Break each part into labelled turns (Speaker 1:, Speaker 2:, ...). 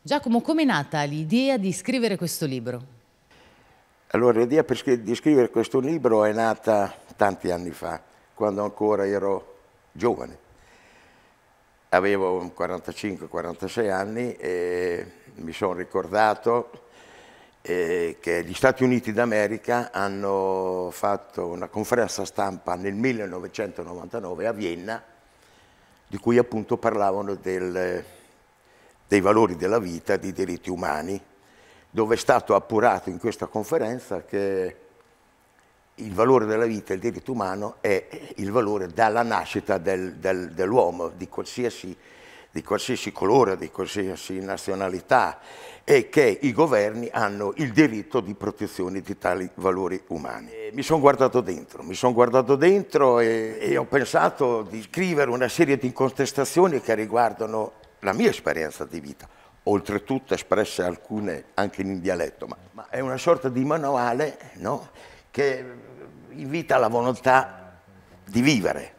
Speaker 1: Giacomo, come è nata l'idea di scrivere questo libro? Allora, l'idea di scrivere questo libro è nata tanti anni fa, quando ancora ero giovane. Avevo 45-46 anni e mi sono ricordato eh, che gli Stati Uniti d'America hanno fatto una conferenza stampa nel 1999 a Vienna, di cui appunto parlavano del dei valori della vita dei diritti umani, dove è stato appurato in questa conferenza che il valore della vita e il diritto umano è il valore dalla nascita del, del, dell'uomo, di qualsiasi, di qualsiasi colore, di qualsiasi nazionalità, e che i governi hanno il diritto di protezione di tali valori umani. E mi sono guardato dentro, mi sono guardato dentro e, e, ho pensato di scrivere una serie di contestazioni che riguardano la mia esperienza di vita, oltretutto espresse alcune anche in dialetto, ma, ma è una sorta di manuale no? che invita alla volontà di vivere.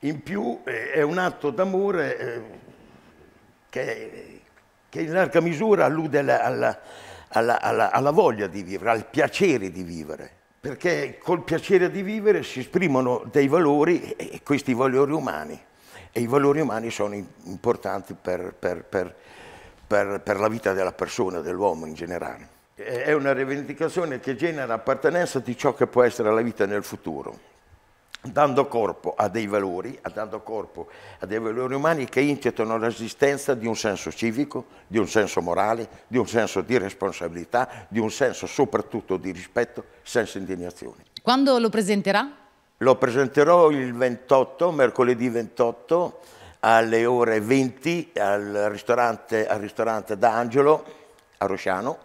Speaker 1: In più eh, è un atto d'amore eh, che, che, in larga misura allude alla, alla, alla, alla voglia di vivere, al piacere di vivere perché col piacere di vivere si esprimono dei valori, e questi valori umani e i valori umani sono importanti per, per, per, per la vita della persona, dell'uomo in generale. È una rivendicazione che genera appartenenza di ciò che può essere la vita nel futuro, dando corpo a dei valori, dando corpo a dei valori umani che incitano l'esistenza di un senso civico, di un senso morale, di un senso di responsabilità, di un senso soprattutto di rispetto, senza indignazione. Quando lo presenterà? Lo presenterò il 28, mercoledì 28, alle ore 20 al ristorante, al ristorante D'Angelo a Rosciano.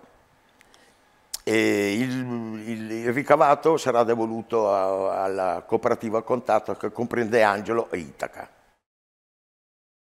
Speaker 1: E il, il, il, ricavato sarà devoluto a, alla cooperativa Contatto che comprende Angelo e Itaca.